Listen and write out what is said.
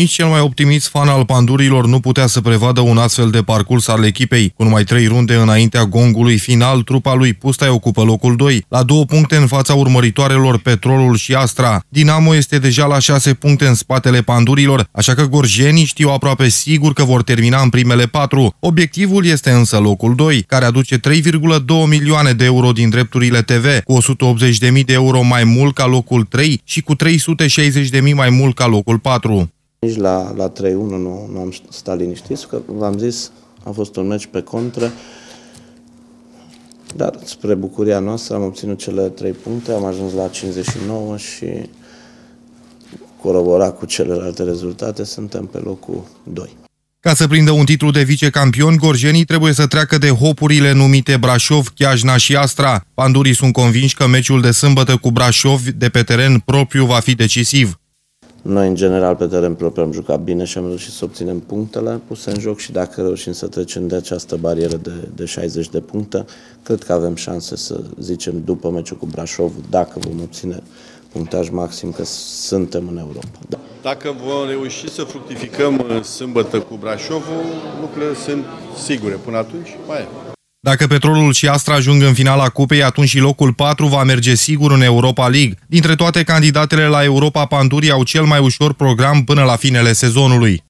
Nici cel mai optimist fan al pandurilor nu putea să prevadă un astfel de parcurs al echipei. Cu numai trei runde înaintea gongului final, trupa lui Pustai ocupă locul 2, la două puncte în fața urmăritoarelor Petrolul și Astra. Dinamo este deja la șase puncte în spatele pandurilor, așa că gorjenii știu aproape sigur că vor termina în primele patru. Obiectivul este însă locul 2, care aduce 3,2 milioane de euro din drepturile TV, cu 180.000 de euro mai mult ca locul 3 și cu 360.000 mai mult ca locul 4. Nici la, la 3-1 nu, nu am stat liniștit, că v-am zis, a fost un meci pe contră, dar spre bucuria noastră am obținut cele 3 puncte, am ajuns la 59 și corobora cu celelalte rezultate, suntem pe locul 2. Ca să prindă un titlu de vicecampion, gorjenii trebuie să treacă de hopurile numite Brașov, Chiajna și Astra. Pandurii sunt convinși că meciul de sâmbătă cu Brașov de pe teren propriu va fi decisiv. Noi, în general, pe teren propriu am jucat bine și am reușit să obținem punctele puse în joc și dacă reușim să trecem de această barieră de, de 60 de puncte, cred că avem șanse să zicem după meciul cu Brașov, dacă vom obține punctaj maxim, că suntem în Europa. Da. Dacă vom reuși să fructificăm uh, sâmbătă cu Brașovul, lucrurile sunt sigure. Până atunci, mai e. Dacă Petrolul și Astra ajung în finala cupei, atunci și locul 4 va merge sigur în Europa League. Dintre toate candidatele la Europa, Pandurii au cel mai ușor program până la finele sezonului.